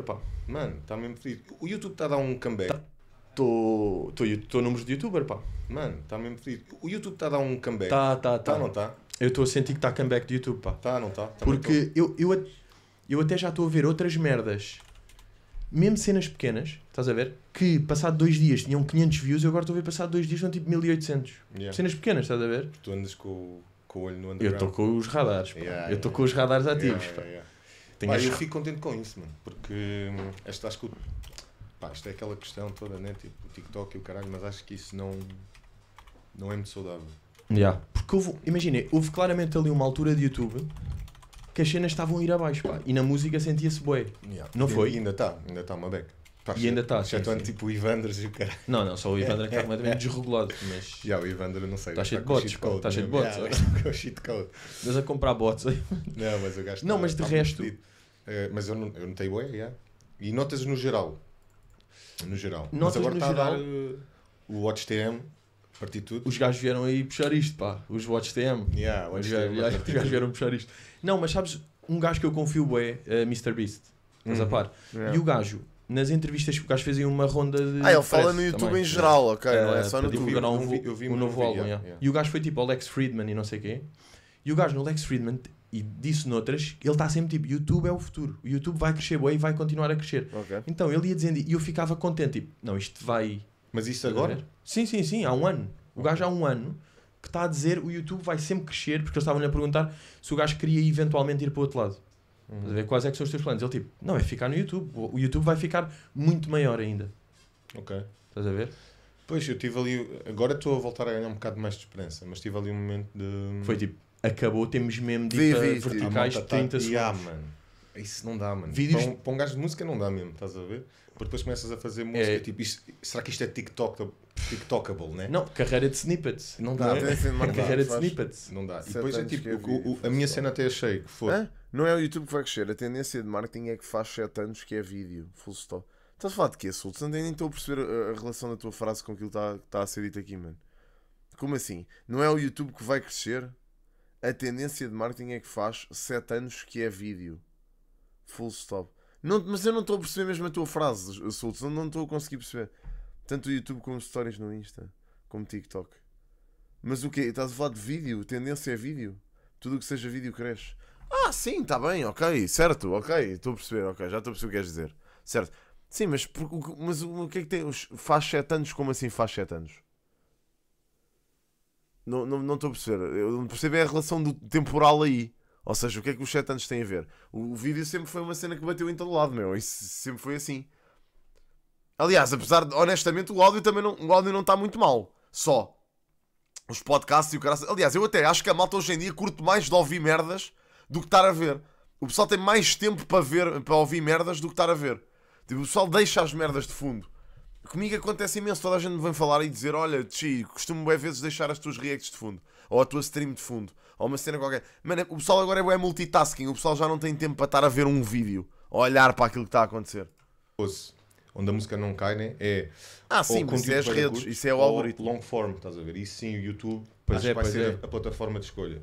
Epá, mano, está mesmo fedido. O YouTube está a dar um comeback. Estou tá. números de youtuber, pá. Mano, está mesmo fedido. O YouTube está a dar um comeback. Tá, tá, tá. Tá, não tá? Eu estou a sentir que está comeback de YouTube, pá. Tá, não tá? Porque eu, eu, eu até já estou a ver outras merdas. Mesmo cenas pequenas, estás a ver? Que passado dois dias tinham 500 views, eu agora estou a ver passado dois dias são tipo 1800. Yeah. Cenas pequenas, estás a ver? Tu andas com, com o olho no underground. Eu estou com os radares, pá. Yeah, eu estou yeah. com os radares ativos, pá. Tenho pá, eu fico contente com isso, mano, porque hum, esta, acho que o, pá, isto é aquela questão toda, né? Tipo, o TikTok e o caralho, mas acho que isso não, não é muito saudável. Yeah. Porque houve, imagina, houve claramente ali uma altura de YouTube que as cenas estavam a ir abaixo, pá, e na música sentia-se bué. Yeah. Não e, foi? ainda está, ainda está uma beca. Tá e ainda está. Exceto sim, tipo o Ivandras e o cara Não, não, só o Ivandra é que está é, completamente é. desregulado. Mas... Já, o Ivandra não sei. Está cheio de tá bots. Está cheio de né? bots. É o shitcode. code. Mas a comprar bots aí. Não, mas o gajo Não, tá mas de resto. Eh, mas eu não, eu não tenho boia, E notas no geral. No geral. Notas mas agora no está geral... a dar eh, o tudo. os gajos vieram aí puxar isto, pá. Os Watch TM. Yeah, os, gajos, os gajos vieram puxar isto. Não, mas sabes, um gajo que eu confio é uh, eh, Mr. Beast. Estás uhum. a par? Yeah. E o gajo nas entrevistas que o gajo em uma ronda de. Ah, ele fala press, no YouTube também, em geral, ok, não é eh, só no YouTube. Um, vi, eu vi um novo álbum, yeah. Yeah. E o gajo foi tipo ao Lex Friedman e não sei o quê. E o gajo no Lex Friedman, e disse noutras, ele está sempre tipo: YouTube é o futuro, o YouTube vai crescer bem e vai continuar a crescer. Okay. Então ele ia dizendo, e eu ficava contente, tipo: não, isto vai. Mas isto agora? Sim, sim, sim, há um ano. O gajo há um ano que está a dizer o YouTube vai sempre crescer, porque eles estavam-lhe a perguntar se o gajo queria eventualmente ir para o outro lado. Uhum. ver quais é são os teus planos. Ele tipo, não, é ficar no YouTube. O YouTube vai ficar muito maior ainda. Ok. Estás a ver? Pois, eu tive ali. Agora estou a voltar a ganhar um bocado mais de esperança, mas tive ali um momento de. Foi tipo, acabou, temos mesmo de ir verticais de 30 tá segundos. Ah, isso não dá, mano. Vídeos... Para, um, para um gajo de música não dá mesmo, estás a ver? Porque depois começas a fazer é. música, é. tipo, isto, será que isto é TikTok, TikTokable, né? Não, carreira de snippets. Não dá, é? não é? não carreira de snippets. Não dá. E é depois é tipo, o, o, a minha cena até achei que foi. Hã? Não é o YouTube que vai crescer, a tendência de marketing é que faz 7 anos que é vídeo, full stop. Estás a falar de quê, Sultz? Nem estou a perceber a, uh, a, relação da tua frase com aquilo que está tá a ser dito aqui, mano. Como assim? Não é o YouTube que vai crescer? A tendência de marketing é que faz 7 anos que é vídeo. Full stop. Não, mas eu não estou a perceber mesmo a tua frase, Sultz. Não estou a conseguir perceber. Tanto o YouTube como stories no Insta, como TikTok. Mas o quê? Estás a falar de vídeo? Tendência é vídeo? Tudo o que seja vídeo cresce. Ah, sim, está bem, ok, certo, ok, estou a perceber, ok, já estou a perceber o que queres dizer. Certo. Sim, mas, por, mas o que é que tem? Faz 7 anos, como assim faz 7 anos? Não estou não, não a perceber. Eu não percebo é a relação do temporal aí. Ou seja, o que é que os 7 anos têm a ver? O, vídeo sempre foi uma cena que bateu em todo lado, meu. Isso sempre foi assim. Aliás, apesar de, honestamente, o áudio também não, o áudio não está muito mal. Só. Os podcasts e o cara. Aliás, eu até acho que a malta hoje em dia curto mais de ouvir merdas do que estar a ver. O pessoal tem mais tempo para ver, para ouvir merdas do que estar a ver. Tipo, o pessoal deixa as merdas de fundo. Comigo acontece imenso, toda a gente me vem falar e dizer: Olha, Chi, costumo bem vezes deixar as tuas reacts de fundo, ou a tua stream de fundo, ou uma cena qualquer. Mano, o pessoal agora é multitasking, o pessoal já não tem tempo para estar a ver um vídeo, ou olhar para aquilo que está a acontecer. Onde a música não cai, né? É. Ah, sim, mas é as redes, isso é o algoritmo. Long form, estás a ver? Isso sim, o YouTube pois acho é, que vai ser é. a, plataforma de escolha.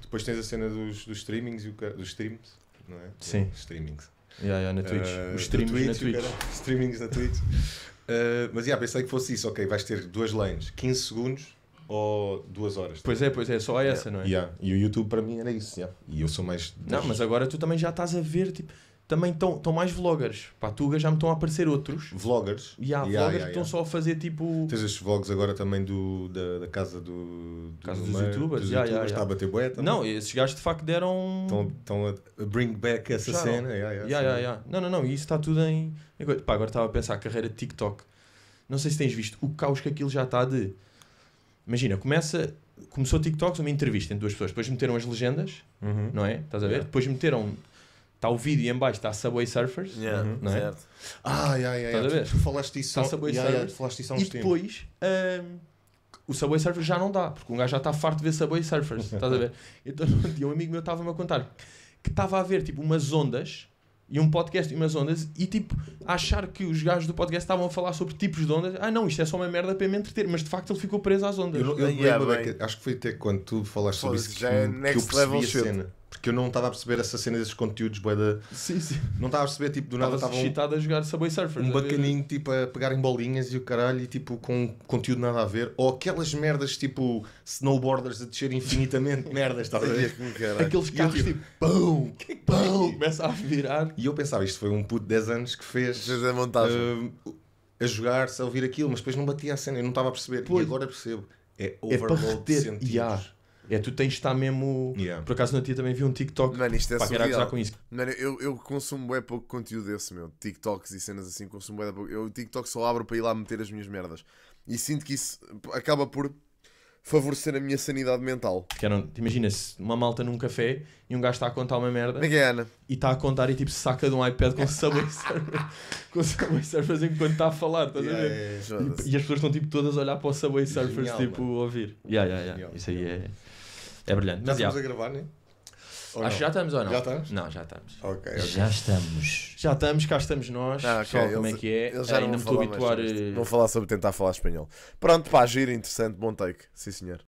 Depois tens a cena dos, dos streamings e o dos streams, não é? Sim. Streamings. Yeah, yeah, na Twitch. Uh, Os Twitch, na Twitch. Cara, streamings na Twitch. Uh, mas yeah, pensei que fosse isso, ok, vais ter duas lanes, 15 segundos ou duas horas. Pois é, pois é, só essa, yeah. não é? Yeah. E o YouTube para mim era isso. Yeah. E eu sou mais. Não, mas agora tu também já estás a ver, tipo, também estão mais vloggers. Pá, já me estão a aparecer outros. Vloggers? E há vloggers que estão só a fazer tipo. Tens estes vlogs agora também do, da, da casa do. do casa do dos youtubers, dos yeah, youtubers está a bater boé Não, esses gajos de facto deram. Estão a bring back essa já, cena. Yeah, Não, não, não, isso está tudo em. Pá, agora estava a pensar a carreira de TikTok. Não sei se tens visto o caos que aquilo já está de Imagina, começa, começou o TikTok, uma entrevista entre duas pessoas, depois meteram as legendas, uhum. não é? Estás a ver? Yeah. Depois meteram. Está o vídeo e em baixo está Subway Surfers, yeah. não é? Certo. Ah, yeah, Estás a ver? Tu falaste isso, tá Subway yeah, Surfers. Yeah, falaste isso há uns e depois um, o Subway Surfers já não dá, porque um gajo já está farto de ver Subway Surfers, estás a ver? Então um amigo meu estava-me a contar que estava a ver tipo umas ondas e um podcast e umas ondas e tipo achar que os gajos do podcast estavam a falar sobre tipos de ondas. Ah, não, isto é só uma merda para me entreter, mas de facto ele ficou preso às ondas. Eu, eu yeah, lembro, bem. que, acho que foi até quando tu falaste Pô, sobre isso que, já é que eu level a cena que eu não estava a perceber essa cena desses conteúdos, boeda. Sim, sim. Não estava a perceber, tipo, do nada estava. Estava um, a jogar Subway Surfers. Um bacaninho, tipo, a pegar em bolinhas e o caralho, e tipo, com conteúdo nada a ver. Ou aquelas merdas, tipo, snowboarders a descer infinitamente, merdas, estás a ver? Aqueles carros, tipo, tipo pão, pão, é começa a virar. E eu pensava, isto foi um puto de 10 anos que fez. Fez a montagem. Uh, a jogar-se, a ouvir aquilo, mas depois não batia a cena, eu não estava a perceber. Pois. E agora percebo. É, é overload é de sentidos. Yeah. É, tu tens de estar mesmo. Yeah. Por acaso na tia também vi um TikTok. Mano, isto é pá, com isso. Mano, eu, eu consumo é pouco conteúdo desse, meu. TikToks e cenas assim, consumo é pouco. Eu o TikTok só abro para ir lá meter as minhas merdas. E sinto que isso acaba por favorecer a minha sanidade mental. Imagina-se uma malta num café e um gajo está a contar uma merda. Ana. É, né? E está a contar e tipo saca de um iPad com Subway Surfers. com Subway Surfers enquanto está a falar, estás yeah, a ver? Yeah, yeah, e, e, as pessoas estão tipo todas a olhar para o Subway Surfers, Genial, tipo, mano. ouvir. Yeah, yeah, yeah. Genial, isso aí é. É brilhante. Já Mas, estamos já. a gravar, né? Ou Acho que já estamos ou não? Já estamos? Não, já estamos. Ok, Já estamos. Já estamos, cá estamos nós. Ah, ok, Só como é que é. Eles já Ainda não me estou a mais habituar. sobre eh, falar sobre tentar falar espanhol. Pronto, pá, giro, interessante, bom take. Sim, senhor.